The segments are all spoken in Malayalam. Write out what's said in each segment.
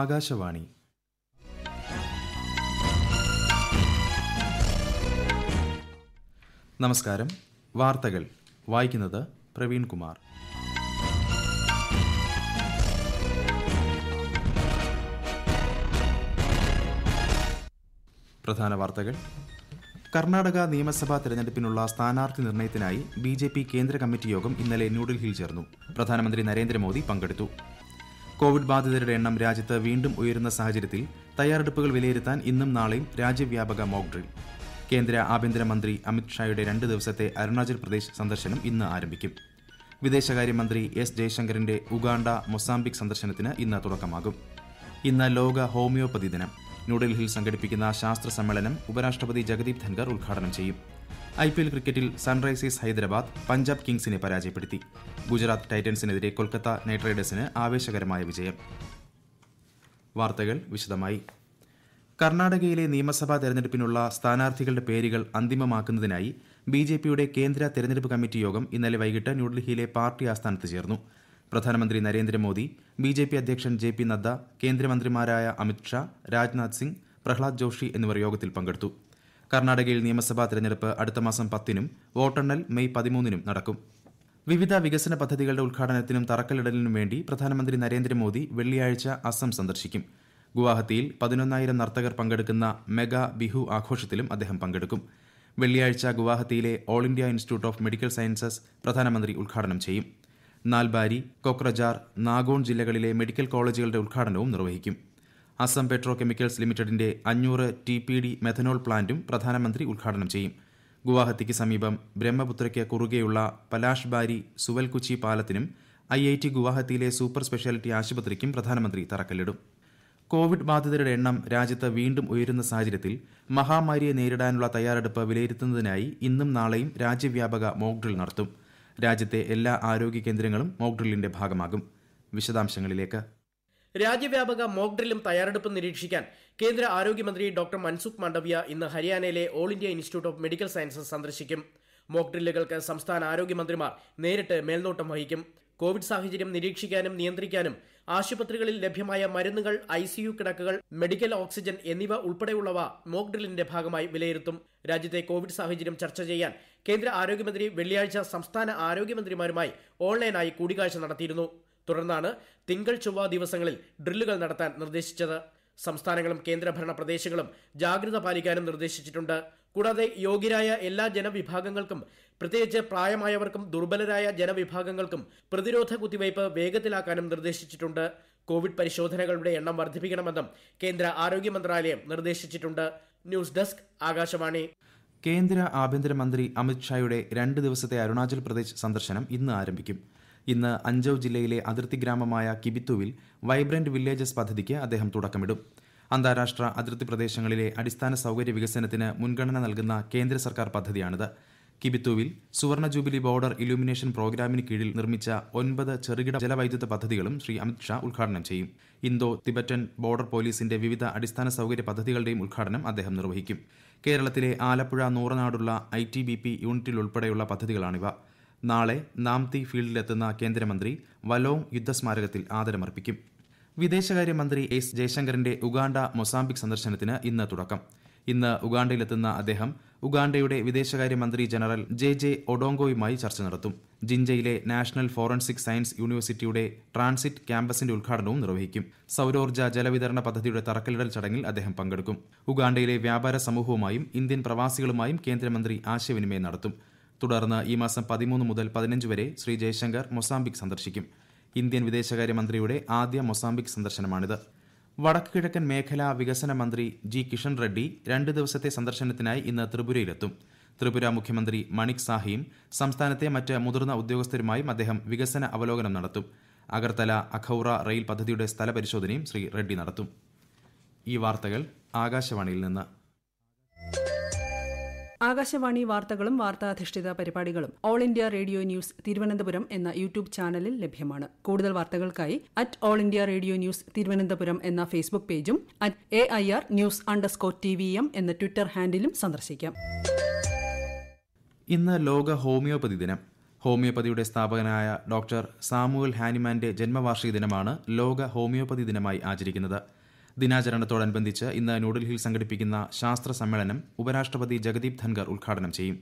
ആകാശവാണി നമസ്കാരം വാർത്തകൾ വായിക്കുന്നത് പ്രവീൺ കുമാർ പ്രധാന വാർത്തകൾ കർണാടക നിയമസഭാ തെരഞ്ഞെടുപ്പിനുള്ള സ്ഥാനാർത്ഥി നിർണയത്തിനായി ബി ജെ പി കേന്ദ്ര കമ്മിറ്റി യോഗം ഇന്നലെ ന്യൂഡൽഹിയിൽ ചേർന്നു പ്രധാനമന്ത്രി നരേന്ദ്രമോദി പങ്കെടുത്തു കോവിഡ് ബാധിതരുടെ എണ്ണം രാജ്യത്ത് വീണ്ടും ഉയരുന്ന സാഹചര്യത്തിൽ തയ്യാറെടുപ്പുകൾ വിലയിരുത്താൻ ഇന്നും നാളെയും രാജ്യവ്യാപക മോക്ഡ്രിൽ ഡ്രിൽ കേന്ദ്ര ആഭ്യന്തരമന്ത്രി അമിത് ഷായുടെ രണ്ട് ദിവസത്തെ അരുണാചൽ പ്രദേശ് സന്ദർശനം ഇന്ന് ആരംഭിക്കും വിദേശകാര്യമന്ത്രി എസ് ജയശങ്കറിന്റെ ഉഗാണ്ട മൊസാംബിക് സന്ദർശനത്തിന് ഇന്ന് തുടക്കമാകും ഇന്ന് ലോക ഹോമിയോപ്പതി ദിനം ന്യൂഡൽഹിയിൽ സംഘടിപ്പിക്കുന്ന ശാസ്ത്ര സമ്മേളനം ഉപരാഷ്ട്രപതി ജഗദീപ് ധൻഖർ ഉദ്ഘാടനം ചെയ്യും ഐ പി എൽ ക്രിക്കറ്റിൽ സൺറൈസേഴ്സ് ഹൈദരാബാദ് പഞ്ചാബ് കിങ്സിനെ പരാജയപ്പെടുത്തി ഗുജറാത്ത് ടൈറ്റൻസിനെതിരെ കൊൽക്കത്ത നൈറ്റ് റൈഡേഴ്സിന് ആവേശകരമായ വിജയം വാർത്തകൾ വിശദമായി കർണാടകയിലെ നിയമസഭാ തെരഞ്ഞെടുപ്പിനുള്ള സ്ഥാനാർത്ഥികളുടെ പേരുകൾ അന്തിമമാക്കുന്നതിനായി ബി ജെ പിയുടെ കേന്ദ്ര തെരഞ്ഞെടുപ്പ് കമ്മിറ്റി യോഗം ഇന്നലെ വൈകിട്ട് ന്യൂഡൽഹിയിലെ പാർട്ടി ആസ്ഥാനത്ത് ചേർന്നു പ്രധാനമന്ത്രി നരേന്ദ്രമോദി ബി ജെ പി അധ്യക്ഷൻ ജെ പി നദ്ദ കേന്ദ്രമന്ത്രിമാരായ അമിത്ഷാ രാജ്നാഥ് സിംഗ് പ്രഹ്ലാദ് ജോഷി എന്നിവർ യോഗത്തിൽ പങ്കെടുത്തു കർണാടകയിൽ നിയമസഭാ തെരഞ്ഞെടുപ്പ് അടുത്ത മാസം പത്തിനും വോട്ടെണ്ണൽ മെയ് പതിമൂന്നിനും നടക്കും വിവിധ വികസന പദ്ധതികളുടെ ഉദ്ഘാടനത്തിനും തറക്കല്ലിടലിനും വേണ്ടി പ്രധാനമന്ത്രി നരേന്ദ്രമോദി വെള്ളിയാഴ്ച അസം സന്ദർശിക്കും ഗുവാഹത്തിയിൽ പതിനൊന്നായിരം നർത്തകർ പങ്കെടുക്കുന്ന മെഗാ ബിഹു ആഘോഷത്തിലും അദ്ദേഹം പങ്കെടുക്കും വെള്ളിയാഴ്ച ഗുവാഹത്തിയിലെ All India Institute of Medical Sciences പ്രധാനമന്ത്രി ഉദ്ഘാടനം ചെയ്യും നാൽബാരി കൊക്രജാർ നാഗോൺ ജില്ലകളിലെ മെഡിക്കൽ കോളേജുകളുടെ ഉദ്ഘാടനവും നിർവഹിക്കും അസം പെട്രോ കെമിക്കൽസ് ലിമിറ്റഡിന്റെ അഞ്ഞൂറ് ടി പി ഡി മെഥനോൾ പ്ലാന്റും പ്രധാനമന്ത്രി ഉദ്ഘാടനം ചെയ്യും ഗുവാഹത്തിക്ക് സമീപം ബ്രഹ്മപുത്രയ്ക്ക് കുറുകെയുള്ള പലാഷ് ബാരി സുവൽകുച്ചി പാലത്തിനും ഐ ഐ ടി ഗുവാഹത്തിയിലെ സൂപ്പർ സ്പെഷ്യാലിറ്റി ആശുപത്രിക്കും പ്രധാനമന്ത്രി തറക്കല്ലിടും കോവിഡ് ബാധിതരുടെ എണ്ണം രാജ്യത്ത് വീണ്ടും ഉയരുന്ന സാഹചര്യത്തിൽ മഹാമാരിയെ നേരിടാനുള്ള തയ്യാറെടുപ്പ് വിലയിരുത്തുന്നതിനായി ഇന്നും നാളെയും രാജ്യവ്യാപക മോക്ഡ്രിൽ നടത്തും രാജ്യത്തെ എല്ലാ ആരോഗ്യ കേന്ദ്രങ്ങളും മോക്ഡ്രില്ലിന്റെ ഭാഗമാകും വിശദാംശങ്ങളിലേക്ക് രാജ്യവ്യാപക മോക്ഡ്രില്ലും ഡ്രില്ലും തയ്യാറെടുപ്പും നിരീക്ഷിക്കാൻ കേന്ദ്ര ആരോഗ്യമന്ത്രി ഡോക്ടർ മൻസുഖ് മാണ്ഡവ്യ ഇന്ന് ഹരിയാനയിലെ All India Institute of Medical Sciences സന്ദർശിക്കും മോക്ഡ്രില്ലുകൾക്ക് ഡ്രില്ലുകൾക്ക് സംസ്ഥാന ആരോഗ്യമന്ത്രിമാർ നേരിട്ട് മേൽനോട്ടം വഹിക്കും കോവിഡ് സാഹചര്യം നിരീക്ഷിക്കാനും നിയന്ത്രിക്കാനും ആശുപത്രികളിൽ ലഭ്യമായ മരുന്നുകൾ ഐ സിയു കിടക്കുകൾ മെഡിക്കൽ ഓക്സിജൻ എന്നിവ ഉൾപ്പെടെയുള്ളവ മോക്ഡ്രില്ലിന്റെ ഡ്രില്ലിന്റെ ഭാഗമായി വിലയിരുത്തും രാജ്യത്തെ കോവിഡ് സാഹചര്യം ചർച്ച ചെയ്യാൻ കേന്ദ്ര ആരോഗ്യമന്ത്രി വെള്ളിയാഴ്ച സംസ്ഥാന ആരോഗ്യമന്ത്രിമാരുമായി ഓൺലൈനായി കൂടിക്കാഴ്ച നടത്തിയിരുന്നു തുടർന്നാണ് തിങ്കൾ ചൊവ്വ ദിവസങ്ങളിൽ ഡ്രില്ലുകൾ നടത്താൻ നിർദ്ദേശിച്ചത് സംസ്ഥാനങ്ങളും കേന്ദ്രഭരണ പ്രദേശങ്ങളും ജാഗ്രത പാലിക്കാനും നിർദ്ദേശിച്ചിട്ടുണ്ട് കൂടാതെ യോഗ്യരായ എല്ലാ ജനവിഭാഗങ്ങൾക്കും പ്രത്യേകിച്ച് പ്രായമായവർക്കും ദുർബലരായ ജനവിഭാഗങ്ങൾക്കും പ്രതിരോധ കുത്തിവയ്പ് വേഗത്തിലാക്കാനും നിർദ്ദേശിച്ചിട്ടുണ്ട് കോവിഡ് പരിശോധനകളുടെ എണ്ണം വർദ്ധിപ്പിക്കണമെന്നും കേന്ദ്ര ആരോഗ്യ മന്ത്രാലയം നിർദ്ദേശിച്ചിട്ടുണ്ട് ന്യൂസ് ഡെസ്ക് ആകാശവാണി കേന്ദ്ര ആഭ്യന്തരമന്ത്രി അമിത്ഷായുടെ രണ്ട് ദിവസത്തെ അരുണാചൽ പ്രദേശ് സന്ദർശനം ഇന്ന് ആരംഭിക്കും ഇന്ന് അഞ്ചൌ ജില്ലയിലെ അതിർത്തി ഗ്രാമമായ കിബിത്തുവിൽ വൈബ്രന്റ് വില്ലേജസ് പദ്ധതിക്ക് അദ്ദേഹം തുടക്കമിടും അന്താരാഷ്ട്ര അതിർത്തി പ്രദേശങ്ങളിലെ അടിസ്ഥാന സൗകര്യ വികസനത്തിന് മുൻഗണന നൽകുന്ന കേന്ദ്ര സർക്കാർ പദ്ധതിയാണിത് കിബിത്തുവിൽ സുവർണ ജൂബിലി ബോർഡർ ഇലുമിനേഷൻ പ്രോഗ്രാമിന് കീഴിൽ നിർമ്മിച്ച ഒൻപത് ചെറുകിട ജലവൈദ്യുത പദ്ധതികളും ശ്രീ അമിത്ഷാ ഉദ്ഘാടനം ചെയ്യും ഇന്തോ തിബറ്റൻ ബോർഡർ പോലീസിന്റെ വിവിധ അടിസ്ഥാന സൗകര്യ പദ്ധതികളുടെയും ഉദ്ഘാടനം അദ്ദേഹം നിർവഹിക്കും കേരളത്തിലെ ആലപ്പുഴ നൂറനാടുള്ള ഐ ടി ബി പി യൂണിറ്റിലുൾപ്പെടെയുള്ള പദ്ധതികളാണിവ നാളെ നാംതി ഫീൽഡിലെത്തുന്ന കേന്ദ്രമന്ത്രി വലോങ് യുദ്ധസ്മാരകത്തിൽ ആദരമർപ്പിക്കും വിദേശകാര്യമന്ത്രി എസ് ജയശങ്കറിന്റെ ഉഗാണ്ട മൊസാംബിക് സന്ദർശനത്തിന് ഇന്ന് തുടക്കം ഇന്ന് ഉഗാണ്ടയിലെത്തുന്ന അദ്ദേഹം ഉഗാണ്ടയുടെ വിദേശകാര്യമന്ത്രി ജനറൽ ജെ ജെ ഒഡോങ്കോയുമായി ചർച്ച നടത്തും ജിൻജയിലെ നാഷണൽ ഫോറൻസിക് സയൻസ് യൂണിവേഴ്സിറ്റിയുടെ ട്രാൻസിറ്റ് ക്യാമ്പസിന്റെ ഉദ്ഘാടനവും നിർവഹിക്കും സൌരോർജ്ജ ജലവിതരണ പദ്ധതിയുടെ തറക്കല്ലിടൽ ചടങ്ങിൽ അദ്ദേഹം പങ്കെടുക്കും ഉഗാണ്ടയിലെ വ്യാപാര സമൂഹവുമായും ഇന്ത്യൻ പ്രവാസികളുമായും കേന്ദ്രമന്ത്രി ആശയവിനിമയം നടത്തും തുടർന്ന് ഈ മാസം പതിമൂന്ന് മുതൽ പതിനഞ്ച് വരെ ശ്രീ ജയശങ്കർ മൊസാംബിക് സന്ദർശിക്കും ഇന്ത്യൻ വിദേശകാര്യമന്ത്രിയുടെ ആദ്യ മൊസാംബിക് സന്ദർശനമാണിത് വടക്കു കിഴക്കൻ മേഖല വികസന മന്ത്രി ജി കിഷൻ റെഡ്ഡി രണ്ട് ദിവസത്തെ സന്ദർശനത്തിനായി ഇന്ന് ത്രിപുരയിലെത്തും ത്രിപുര മുഖ്യമന്ത്രി മണിക് സാഹിയും സംസ്ഥാനത്തെ മറ്റ് മുതിർന്ന ഉദ്യോഗസ്ഥരുമായും അദ്ദേഹം വികസന അവലോകനം നടത്തും അഗർത്തല അഖൌറ റെയിൽ പദ്ധതിയുടെ സ്ഥലപരിശോധനയും ശ്രീ റെഡ്ഡി നടത്തും ഈ വാർത്തകൾ ആകാശവാണിയിൽ നിന്ന് ആകാശവാണി വാർത്തകളും വാർത്താധിഷ്ഠിത പരിപാടികളും All India Radio News Thiruvananthapuram എന്ന യൂട്യൂബ് ചാനലിൽ ലഭ്യമാണ് കൂടുതൽ വാർത്തകൾക്കായി at All India Radio News Thiruvananthapuram എന്ന ഫേസ്ബുക്ക് പേജും at A I R news underscore T V M എന്ന ട്വിറ്റർ ഹാൻഡിലും സന്ദർശിക്കാം ഇന്ന് ലോക ഹോമിയോപ്പതി ദിനം ഹോമിയോപ്പതിയുടെ സ്ഥാപകനായ ഡോക്ടർ സാമുവൽ ഹാനിമാന്റെ ജന്മവാർഷിക ദിനമാണ് ലോക ഹോമിയോപ്പതി ദിനമായി ആചരിക്കുന്നത് ദിനാചരണത്തോടനുബന്ധിച്ച് ഇന്ന് ന്യൂഡൽഹിയിൽ സംഘടിപ്പിക്കുന്ന ശാസ്ത്ര സമ്മേളനം ഉപരാഷ്ട്രപതി ജഗദീപ് ധൻഖർ ഉദ്ഘാടനം ചെയ്യും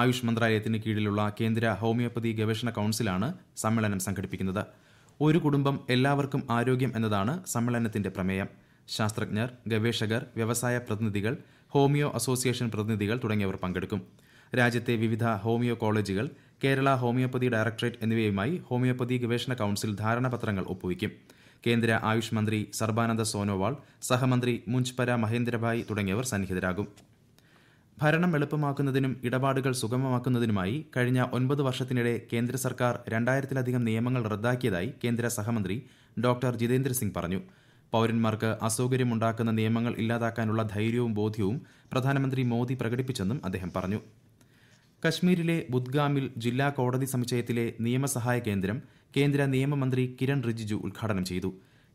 ആയുഷ് മന്ത്രാലയത്തിന് കീഴിലുള്ള കേന്ദ്ര ഹോമിയോപ്പതി ഗവേഷണ കൌൺസിലാണ് സമ്മേളനം സംഘടിപ്പിക്കുന്നത് ഒരു കുടുംബം എല്ലാവർക്കും ആരോഗ്യം എന്നതാണ് സമ്മേളനത്തിന്റെ പ്രമേയം ശാസ്ത്രജ്ഞർ ഗവേഷകർ വ്യവസായ പ്രതിനിധികൾ ഹോമിയോ അസോസിയേഷൻ പ്രതിനിധികൾ തുടങ്ങിയവർ പങ്കെടുക്കും രാജ്യത്തെ വിവിധ ഹോമിയോ കോളേജുകൾ കേരള ഹോമിയോപ്പതി ഡയറക്ടറേറ്റ് എന്നിവയുമായി ഹോമിയോപ്പതി ഗവേഷണ കൌൺസിൽ ധാരണാപത്രങ്ങൾ ഒപ്പുവയ്ക്കും കേന്ദ്ര ആയുഷ് മന്ത്രി സർബാനന്ദ സോനോവാൾ സഹമന്ത്രി മുഞ്ച്പര മഹേന്ദ്രഭായ് തുടങ്ങിയവർ സന്നിഹിതരാകും ഭരണം എളുപ്പമാക്കുന്നതിനും ഇടപാടുകൾ സുഗമമാക്കുന്നതിനുമായി കഴിഞ്ഞ ഒൻപത് വർഷത്തിനിടെ കേന്ദ്ര സർക്കാർ രണ്ടായിരത്തിലധികം നിയമങ്ങൾ റദ്ദാക്കിയതായി കേന്ദ്ര സഹമന്ത്രി ഡോക്ടർ ജിതേന്ദ്ര സിംഗ് പറഞ്ഞു പൌരന്മാർക്ക് അസൗകര്യമുണ്ടാക്കുന്ന നിയമങ്ങൾ ഇല്ലാതാക്കാനുള്ള ധൈര്യവും ബോധ്യവും പ്രധാനമന്ത്രി മോദി പ്രകടിപ്പിച്ചെന്നും അദ്ദേഹം പറഞ്ഞു കശ്മീരിലെ ബുദ്ഗാമിൽ ജില്ലാ കോടതി സമുച്ചയത്തിലെ നിയമസഹായ കേന്ദ്രം കേന്ദ്ര നിയമമന്ത്രി കിരൺ റിജിജു ഉദ്ഘാടനം ചെയ്തു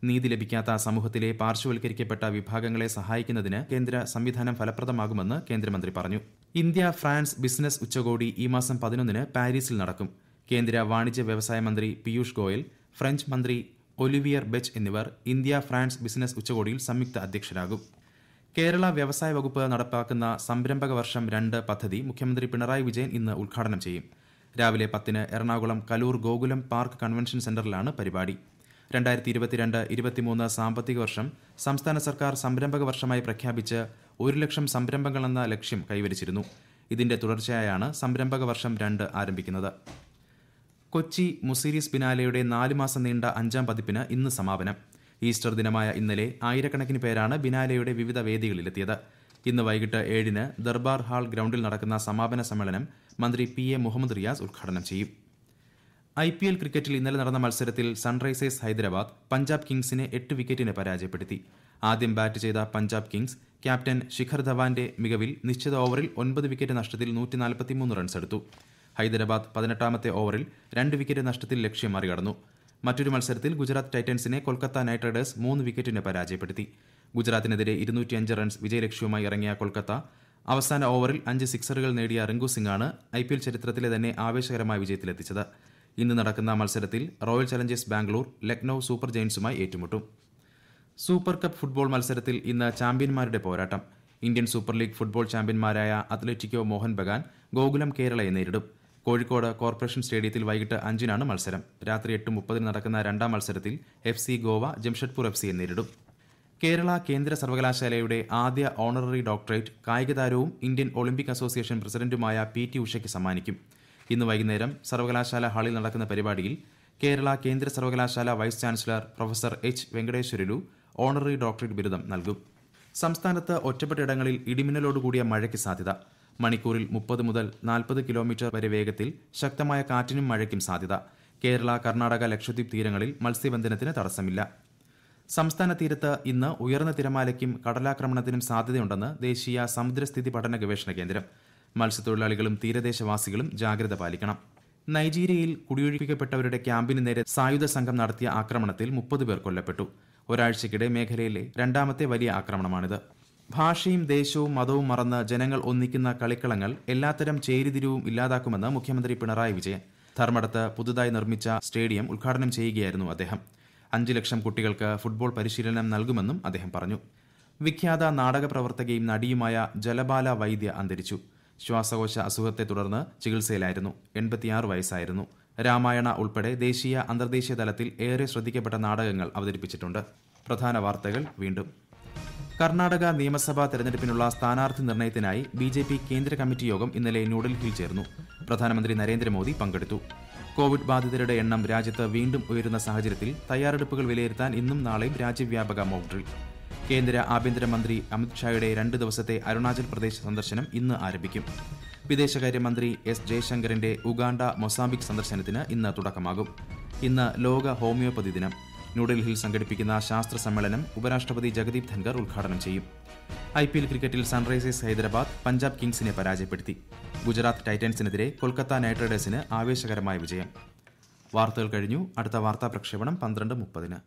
നീതി ലഭിക്കാത്ത സമൂഹത്തിലെ പാർശ്വവൽക്കരിക്കപ്പെട്ട വിഭാഗങ്ങളെ സഹായിക്കുന്നതിന് കേന്ദ്ര സംവിധാനം ഫലപ്രദമാകുമെന്ന് കേന്ദ്രമന്ത്രി പറഞ്ഞു ഇന്ത്യ ഫ്രാൻസ് ബിസിനസ് ഉച്ചകോടി ഈ മാസം പതിനൊന്നിന് പാരീസിൽ നടക്കും കേന്ദ്ര വാണിജ്യ വ്യവസായ മന്ത്രി പീയൂഷ് ഗോയൽ ഫ്രഞ്ച് മന്ത്രി ഒലിവിയർ ബെച്ച് എന്നിവർ ഇന്ത്യ ഫ്രാൻസ് ബിസിനസ് ഉച്ചകോടിയിൽ സംയുക്ത അധ്യക്ഷരാകും കേരള വ്യവസായ വകുപ്പ് നടപ്പാക്കുന്ന സംരംഭക വർഷം രണ്ട് പദ്ധതി മുഖ്യമന്ത്രി പിണറായി വിജയൻ ഇന്ന് ഉദ്ഘാടനം ചെയ്യും രാവിലെ പത്തിന് എറണാകുളം കലൂർ ഗോകുലം പാർക്ക് കൺവെൻഷൻ സെന്ററിലാണ് പരിപാടി രണ്ടായിരത്തി ഇരുപത്തിരണ്ട് ഇരുപത്തിമൂന്ന് സാമ്പത്തിക വർഷം സംസ്ഥാന സർക്കാർ സംരംഭക വർഷമായി പ്രഖ്യാപിച്ച് ഒരു ലക്ഷം സംരംഭങ്ങളെന്ന ലക്ഷ്യം കൈവരിച്ചിരുന്നു ഇതിന്റെ തുടർച്ചയായാണ് സംരംഭക വർഷം രണ്ട് ആരംഭിക്കുന്നത് കൊച്ചി മുസീരിസ് ബിനാലയുടെ നാല് മാസം നീണ്ട അഞ്ചാം പതിപ്പിന് ഇന്ന് സമാപനം ഈസ്റ്റർ ദിനമായ ഇന്നലെ ആയിരക്കണക്കിന് പേരാണ് ബിനാലയുടെ വിവിധ വേദികളിലെത്തിയത് ഇന്ന് വൈകിട്ട് ഏഴിന് ദർബാർ ഹാൾ ഗ്രൗണ്ടിൽ നടക്കുന്ന സമാപന സമ്മേളനം മന്ത്രി പി എ മുഹമ്മദ് റിയാസ് ഉദ്ഘാടനം ചെയ്യും ഐ പി എൽ ക്രിക്കറ്റിൽ ഇന്നലെ നടന്ന മത്സരത്തിൽ സൺറൈസേഴ്സ് ഹൈദരാബാദ് പഞ്ചാബ് കിങ്സിനെ എട്ട് വിക്കറ്റിന് പരാജയപ്പെടുത്തി ആദ്യം ബാറ്റ് ചെയ്ത പഞ്ചാബ് കിങ്സ് ക്യാപ്റ്റൻ ശിഖർ ധവാന്റെ മികവിൽ നിശ്ചിത ഓവറിൽ ഒൻപത് വിക്കറ്റ് നഷ്ടത്തിൽ നൂറ്റി റൺസ് എടുത്തു ഹൈദരാബാദ് പതിനെട്ടാമത്തെ ഓവറിൽ രണ്ട് വിക്കറ്റ് നഷ്ടത്തിൽ ലക്ഷ്യം മറികടന്നു മറ്റൊരു മത്സരത്തിൽ ഗുജറാത്ത് ടൈറ്റൻസിനെ കൊൽക്കത്ത നൈറ്റ് റൈഡേഴ്സ് മൂന്ന് വിക്കറ്റിന് പരാജയപ്പെടുത്തി ഗുജറാത്തിനെതിരെ ഇരുന്നൂറ്റിയഞ്ച് റൺസ് വിജയലക്ഷ്യവുമായി ഇറങ്ങിയ കൊൽക്കത്ത അവസാന ഓവറിൽ അഞ്ച് സിക്സറുകൾ നേടിയ റിങ്കു സിംഗാണ് ഐ പി എൽ ചരിത്രത്തിലെ തന്നെ ആവേശകരമായ വിജയത്തിലെത്തിച്ചത് ഇന്ന് നടക്കുന്ന മത്സരത്തിൽ Royal Challengers Bangalore Lucknow Super ജയിൻസുമായി ഏറ്റുമുട്ടും സൂപ്പർ കപ്പ് ഫുട്ബോൾ മത്സരത്തിൽ ഇന്ന് ചാമ്പ്യന്മാരുടെ പോരാട്ടം ഇന്ത്യൻ സൂപ്പർ ലീഗ് ഫുട്ബോൾ ചാമ്പ്യന്മാരായ അത്ലറ്റിക്കോ മോഹൻ ബഗാൻ ഗോകുലം കേരളയെ നേരിടും കോഴിക്കോട് കോർപ്പറേഷൻ സ്റ്റേഡിയത്തിൽ വൈകിട്ട് അഞ്ചിനാണ് മത്സരം രാത്രി എട്ട് മുപ്പതിന് നടക്കുന്ന രണ്ടാം മത്സരത്തിൽ F C Goa Jamshedpur F സിയെ നേരിടും കേരള കേന്ദ്ര സർവകലാശാലയുടെ ആദ്യ ഓണററി ഡോക്ടറേറ്റ് കായികതാരവും ഇന്ത്യൻ ഒളിമ്പിക് അസോസിയേഷൻ പ്രസിഡന്റുമായ പി ടി ഉഷയ്ക്ക് സമ്മാനിക്കും ഇന്ന് വൈകുന്നേരം സർവകലാശാല ഹാളിൽ നടക്കുന്ന പരിപാടിയിൽ കേരള കേന്ദ്ര സർവകലാശാല vice chancellor professor H Venkateswarlu honorary doctorate ബിരുദം നൽകും സംസ്ഥാനത്ത് ഇടങ്ങളിൽ ഇടിമിന്നലോടുകൂടിയ മഴയ്ക്ക് സാധ്യത മണിക്കൂറിൽ മുപ്പത് മുതൽ നാൽപ്പത് കിലോമീറ്റർ വരെ വേഗത്തിൽ ശക്തമായ കാറ്റിനും മഴയ്ക്കും സാധ്യത കേരള കർണാടക ലക്ഷദ്വീപ് തീരങ്ങളിൽ മത്സ്യബന്ധനത്തിന് തടസ്സമില്ല സംസ്ഥാന തീരത്ത് ഇന്ന് ഉയർന്ന തിരമാലയ്ക്കും കടലാക്രമണത്തിനും സാധ്യതയുണ്ടെന്ന് ദേശീയ സമുദ്രസ്ഥിതി പഠന ഗവേഷണ കേന്ദ്രം മത്സ്യത്തൊഴിലാളികളും തീരദേശവാസികളും ജാഗ്രത പാലിക്കണം നൈജീരിയയിൽ കുടിയൊഴിപ്പിക്കപ്പെട്ടവരുടെ ക്യാമ്പിന് നേരെ സായുധ സംഘം നടത്തിയ ആക്രമണത്തിൽ മുപ്പത് പേർ കൊല്ലപ്പെട്ടു ഒരാഴ്ചയ്ക്കിടെ മേഖലയിലെ രണ്ടാമത്തെ വലിയ ആക്രമണമാണിത് ഭാഷയും ദേശവും മതവും മറന്ന് ജനങ്ങൾ ഒന്നിക്കുന്ന കളിക്കളങ്ങൾ എല്ലാത്തരം ചേരിതിരിവും ഇല്ലാതാക്കുമെന്ന് മുഖ്യമന്ത്രി പിണറായി വിജയൻ ധർമ്മടത്ത് പുതുതായി നിർമ്മിച്ച സ്റ്റേഡിയം ഉദ്ഘാടനം ചെയ്യുകയായിരുന്നു അദ്ദേഹം അഞ്ച് ലക്ഷം കുട്ടികൾക്ക് ഫുട്ബോൾ പരിശീലനം നൽകുമെന്നും അദ്ദേഹം പറഞ്ഞു വിഖ്യാത നാടക പ്രവർത്തകയും നടിയുമായ ജലബാല വൈദ്യ അന്തരിച്ചു ശ്വാസകോശ അസുഖത്തെ തുടർന്ന് ചികിത്സയിലായിരുന്നു എൺപത്തിയാറ് വയസ്സായിരുന്നു രാമായണ ഉൾപ്പെടെ ദേശീയ അന്തർദേശീയ തലത്തിൽ ഏറെ ശ്രദ്ധിക്കപ്പെട്ട നാടകങ്ങൾ അവതരിപ്പിച്ചിട്ടുണ്ട് പ്രധാന വാർത്തകൾ വീണ്ടും കർണാടക നിയമസഭാ തെരഞ്ഞെടുപ്പിനുള്ള സ്ഥാനാർത്ഥി നിർണയത്തിനായി ബി കേന്ദ്ര കമ്മിറ്റി യോഗം ഇന്നലെ ന്യൂഡൽഹിയിൽ ചേർന്നു പ്രധാനമന്ത്രി നരേന്ദ്രമോദി പങ്കെടുത്തു കോവിഡ് ബാധിതരുടെ എണ്ണം രാജ്യത്ത് വീണ്ടും ഉയരുന്ന സാഹചര്യത്തിൽ തയ്യാറെടുപ്പുകൾ വിലയിരുത്താൻ ഇന്നും നാളെയും രാജ്യവ്യാപക മോക് ഡ്രിൽ കേന്ദ്ര ആഭ്യന്തരമന്ത്രി അമിത്ഷായുടെ രണ്ട് ദിവസത്തെ അരുണാചൽ പ്രദേശ് സന്ദർശനം ഇന്ന് ആരംഭിക്കും വിദേശകാര്യമന്ത്രി എസ് ജയശങ്കറിന്റെ ഉഗാണ്ട മൊസാംബിക് സന്ദർശനത്തിന് ഇന്ന് തുടക്കമാകും ഇന്ന് ലോക ഹോമിയോപ്പതി ദിനം ന്യൂഡൽഹിയിൽ സംഘടിപ്പിക്കുന്ന ശാസ്ത്ര സമ്മേളനം ഉപരാഷ്ട്രപതി ജഗദീപ് ധൻഖർ ഉദ്ഘാടനം ചെയ്യും ഐ പി എൽ ക്രിക്കറ്റിൽ സൺറൈസേഴ്സ് ഹൈദരാബാദ് പഞ്ചാബ് കിങ്സിനെ പരാജയപ്പെടുത്തി ഗുജറാത്ത് ടൈറ്റൻസിനെതിരെ കൊൽക്കത്ത നൈറ്റ് റൈഡേഴ്സിന് ആവേശകരമായ വിജയം വാർത്തകൾ കഴിഞ്ഞു അടുത്ത വാർത്താ പ്രക്ഷേപണം പന്ത്രണ്ട് മുപ്പതിന്